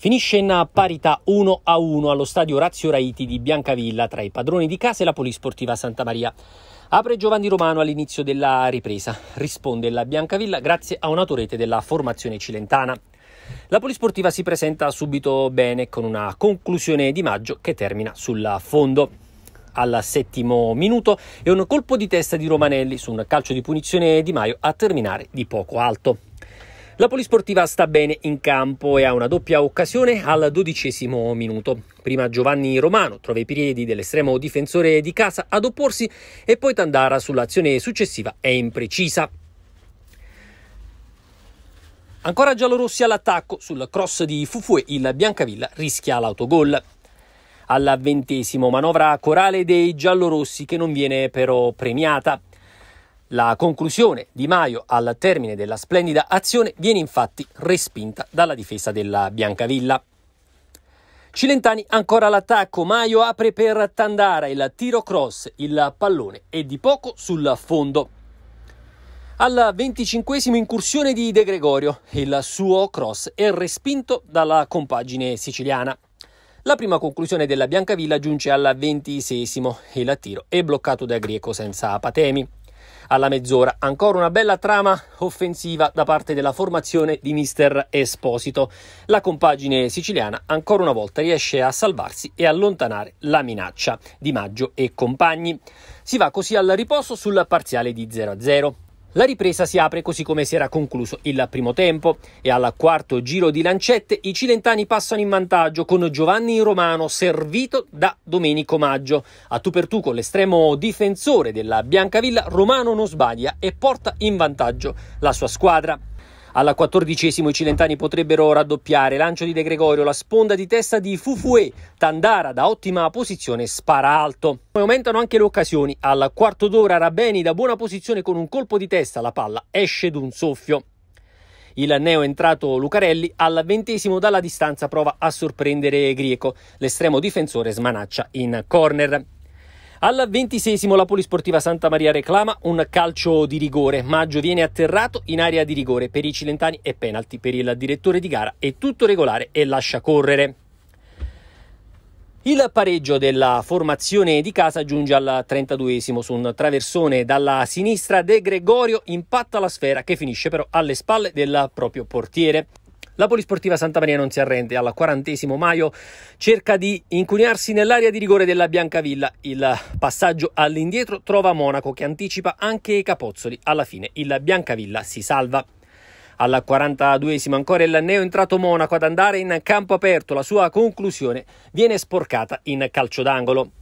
Finisce in parità 1 a 1 allo stadio Razio Raiti di Biancavilla tra i padroni di casa e la Polisportiva Santa Maria. Apre Giovanni Romano all'inizio della ripresa. Risponde la Biancavilla grazie a un'autorete della formazione cilentana. La Polisportiva si presenta subito bene con una conclusione di maggio che termina sul fondo al settimo minuto e un colpo di testa di Romanelli su un calcio di punizione di Maio a terminare di poco alto. La Polisportiva sta bene in campo e ha una doppia occasione al dodicesimo minuto. Prima Giovanni Romano trova i piedi dell'estremo difensore di casa ad opporsi e poi Tandara sull'azione successiva è imprecisa. Ancora giallorossi all'attacco, sul cross di Fufue il Biancavilla rischia l'autogol. Alla ventesimo manovra corale dei giallorossi che non viene però premiata. La conclusione di Maio al termine della splendida azione viene infatti respinta dalla difesa della Biancavilla. Cilentani ancora all'attacco, Maio apre per Tandara, il tiro cross, il pallone è di poco sul fondo. Alla venticinquesima incursione di De Gregorio, il suo cross è respinto dalla compagine siciliana. La prima conclusione della Biancavilla giunge al ventisesimo e il tiro è bloccato da Greco senza patemi alla mezz'ora. Ancora una bella trama offensiva da parte della formazione di mister Esposito. La compagine siciliana ancora una volta riesce a salvarsi e allontanare la minaccia di Maggio e compagni. Si va così al riposo sul parziale di 0-0. La ripresa si apre così come si era concluso il primo tempo e al quarto giro di lancette i cilentani passano in vantaggio con Giovanni Romano servito da Domenico Maggio. A tu per tu con l'estremo difensore della Biancavilla Romano non sbaglia e porta in vantaggio la sua squadra. Alla quattordicesimo i cilentani potrebbero raddoppiare. Lancio di De Gregorio, la sponda di testa di Fufue. Tandara da ottima posizione spara alto. Poi aumentano anche le occasioni. Al quarto d'ora Rabeni da buona posizione con un colpo di testa. La palla esce d'un soffio. Il neo entrato Lucarelli al ventesimo dalla distanza prova a sorprendere Grieco. L'estremo difensore smanaccia in corner. Al ventisesimo la Polisportiva Santa Maria reclama un calcio di rigore. Maggio viene atterrato in area di rigore per i cilentani e penalti per il direttore di gara. È tutto regolare e lascia correre. Il pareggio della formazione di casa giunge al 32esimo su un traversone dalla sinistra De Gregorio impatta la sfera che finisce però alle spalle del proprio portiere. La Polisportiva Santa Maria non si arrende. Al quarantesimo Maio cerca di incuniarsi nell'area di rigore della Biancavilla. Il passaggio all'indietro trova Monaco che anticipa anche i capozzoli. Alla fine il Biancavilla si salva. Al 42esima ancora il neo entrato Monaco ad andare in campo aperto. La sua conclusione viene sporcata in calcio d'angolo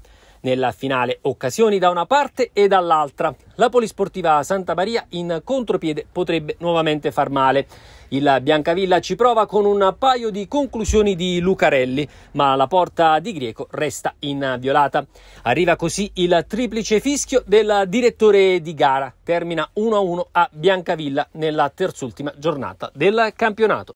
nella finale. Occasioni da una parte e dall'altra. La polisportiva Santa Maria in contropiede potrebbe nuovamente far male. Il Biancavilla ci prova con un paio di conclusioni di Lucarelli, ma la porta di Grieco resta inviolata. Arriva così il triplice fischio del direttore di gara. Termina 1-1 a Biancavilla nella terzultima giornata del campionato.